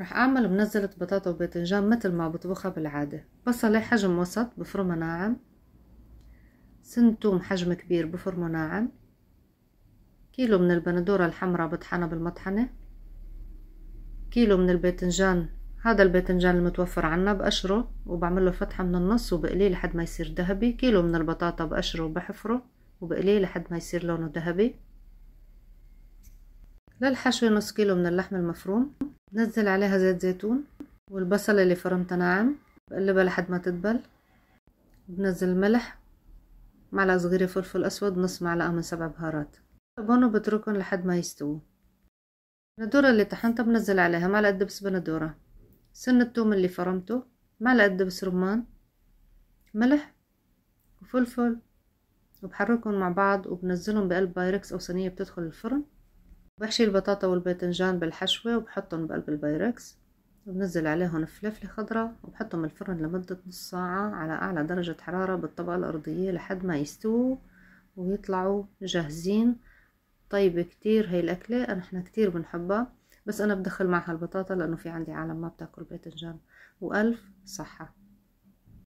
رح أعمل منزلة بطاطا وباذنجان مثل ما بطبخها بالعادة بصلة حجم وسط بفرمه ناعم سن توم حجم كبير بفرمه ناعم كيلو من البندورة الحمراء بطحنها بالمطحنة كيلو من الباذنجان هذا الباذنجان المتوفر عنا بقشره وبعمله فتحة من النص وبقليه لحد ما يصير ذهبي كيلو من البطاطا بقشره وبحفره وبقليه لحد ما يصير لونه ذهبي للحشوة نص كيلو من اللحم المفروم نزل عليها زيت زيتون والبصل اللي فرمته ناعم بقلبها لحد ما تدبل بنزل الملح معلقة صغيرة فلفل أسود نص معلقة من سبع بهارات طبعاً بتركن لحد ما يستووا الندورة اللي طحنتها بنزل عليها معلقة دبس بندورة سن التوم اللي فرمته معلقة دبس رمان ملح وفلفل وبحركهم مع بعض وبنزلهم بقلب بايركس أو صينية بتدخل الفرن بحشي البطاطا والباذنجان بالحشوة وبحطهم بقلب البايركس وبنزل عليهم فلفلة خضراء وبحطهم الفرن لمدة نص ساعة على أعلى درجة حرارة بالطبقة الأرضية لحد ما يستووا ويطلعوا جاهزين طيبة كتير هي الأكلة نحنا كتير بنحبها بس أنا بدخل معها البطاطا لأنه في عندي عالم ما بتاكل باذنجان وألف صحة